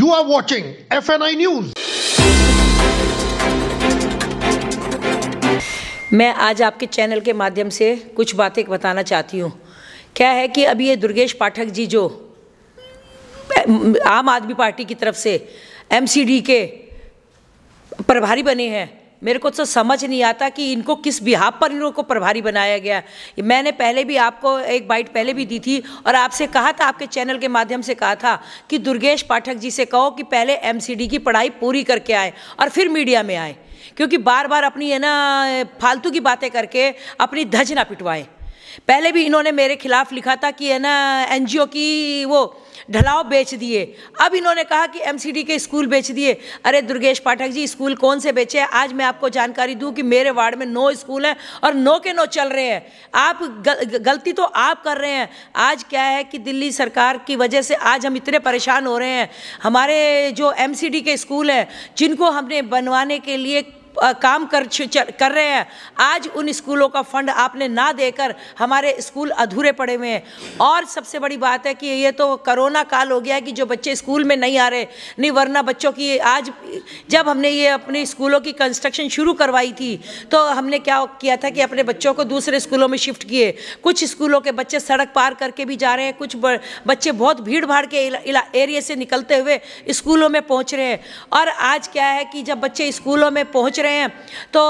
You are watching FNI News. मैं आज आपके चैनल के माध्यम से कुछ बातें बताना चाहती हूँ क्या है कि अभी ये दुर्गेश पाठक जी जो आम आदमी पार्टी की तरफ से एमसीडी के प्रभारी बने हैं मेरे को तो समझ नहीं आता कि इनको किस बिहाब पर इन को प्रभारी बनाया गया मैंने पहले भी आपको एक बाइट पहले भी दी थी और आपसे कहा था आपके चैनल के माध्यम से कहा था कि दुर्गेश पाठक जी से कहो कि पहले एमसीडी की पढ़ाई पूरी करके आए और फिर मीडिया में आए क्योंकि बार बार अपनी है ना फालतू की बातें करके अपनी धज ना पिटवाएं पहले भी इन्होंने मेरे खिलाफ लिखा था कि है ना एनजीओ की वो ढलाव बेच दिए अब इन्होंने कहा कि एमसीडी के स्कूल बेच दिए अरे दुर्गेश पाठक जी स्कूल कौन से बेचे हैं आज मैं आपको जानकारी दूं कि मेरे वार्ड में नौ स्कूल हैं और नौ के नौ चल रहे हैं आप गल, गलती तो आप कर रहे हैं आज क्या है कि दिल्ली सरकार की वजह से आज हम इतने परेशान हो रहे हैं हमारे जो एम के स्कूल हैं जिनको हमने बनवाने के लिए काम कर कर रहे हैं आज उन स्कूलों का फंड आपने ना देकर हमारे स्कूल अधूरे पड़े हुए हैं और सबसे बड़ी बात है कि ये तो करोना काल हो गया है कि जो बच्चे स्कूल में नहीं आ रहे नहीं वरना बच्चों की आज जब हमने ये अपने स्कूलों की कंस्ट्रक्शन शुरू करवाई थी तो हमने क्या किया था कि अपने बच्चों को दूसरे स्कूलों में शिफ्ट किए कुछ स्कूलों के बच्चे सड़क पार करके भी जा रहे हैं कुछ बच्चे बहुत भीड़ भाड़ के एरिए से निकलते हुए स्कूलों में पहुँच रहे हैं और आज क्या है कि जब बच्चे स्कूलों में पहुँच रहे हैं रहे हैं तो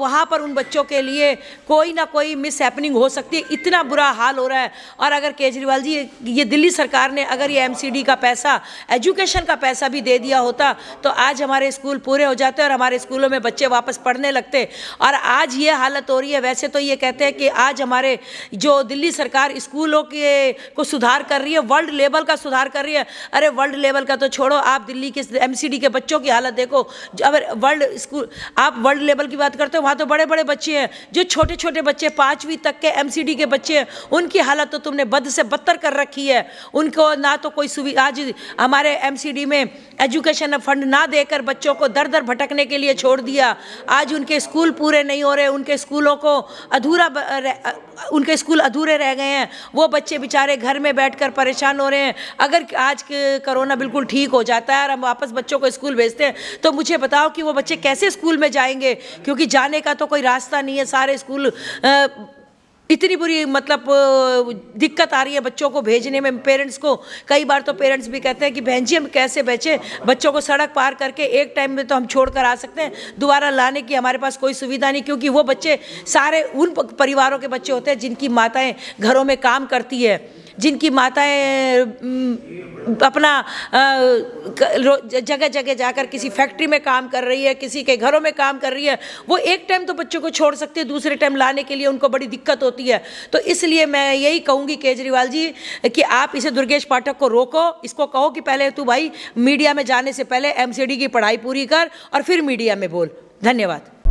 वहाँ पर उन बच्चों के लिए कोई ना कोई मिस हैपनिंग हो सकती है इतना बुरा हाल हो रहा है और अगर केजरीवाल जी ये दिल्ली सरकार ने अगर ये एमसीडी का पैसा एजुकेशन का पैसा भी दे दिया होता तो आज हमारे स्कूल पूरे हो जाते और हमारे स्कूलों में बच्चे वापस पढ़ने लगते और आज ये हालत हो रही है वैसे तो ये कहते हैं कि आज हमारे जो दिल्ली सरकार स्कूलों के को सुधार कर रही है वर्ल्ड लेवल का सुधार कर रही है अरे वर्ल्ड लेवल का तो छोड़ो आप दिल्ली के एमसीडी के बच्चों की हालत देखो अगर वर्ल्ड स्कूल आप वर्ल्ड लेवल की बात करते हो वहाँ तो बड़े बड़े बच्चे हैं जो छोटे छोटे बच्चे पाँचवीं तक के एम के बच्चे हैं उनकी हालत तो तुमने बद से बदतर कर रखी है उनको ना तो कोई सुविधा आज हमारे एम में एजुकेशन फंड ना देकर बच्चों को दर दर भटकने के लिए छोड़ दिया आज उनके स्कूल पूरे नहीं हो रहे उनके स्कूलों को अधूरा उनके स्कूल अधूरे रह गए हैं वो बच्चे बेचारे घर में बैठकर परेशान हो रहे हैं अगर आज के कोरोना बिल्कुल ठीक हो जाता है और हम वापस बच्चों को स्कूल भेजते हैं तो मुझे बताओ कि वो बच्चे कैसे स्कूल में जाएंगे क्योंकि जाने का तो कोई रास्ता नहीं है सारे स्कूल इतनी बुरी मतलब दिक्कत आ रही है बच्चों को भेजने में पेरेंट्स को कई बार तो पेरेंट्स भी कहते हैं कि बहन जी हम कैसे बेचें बच्चों को सड़क पार करके एक टाइम में तो हम छोड़ कर आ सकते हैं दोबारा लाने की हमारे पास कोई सुविधा नहीं क्योंकि वो बच्चे सारे उन परिवारों के बच्चे होते हैं जिनकी माताएं घरों में काम करती है जिनकी माताएं अपना जगह जगह जाकर किसी फैक्ट्री में काम कर रही है किसी के घरों में काम कर रही है वो एक टाइम तो बच्चों को छोड़ सकती है दूसरे टाइम लाने के लिए उनको बड़ी दिक्कत होती है तो इसलिए मैं यही कहूँगी केजरीवाल जी कि आप इसे दुर्गेश पाठक को रोको इसको कहो कि पहले तू भाई मीडिया में जाने से पहले एम की पढ़ाई पूरी कर और फिर मीडिया में बोल धन्यवाद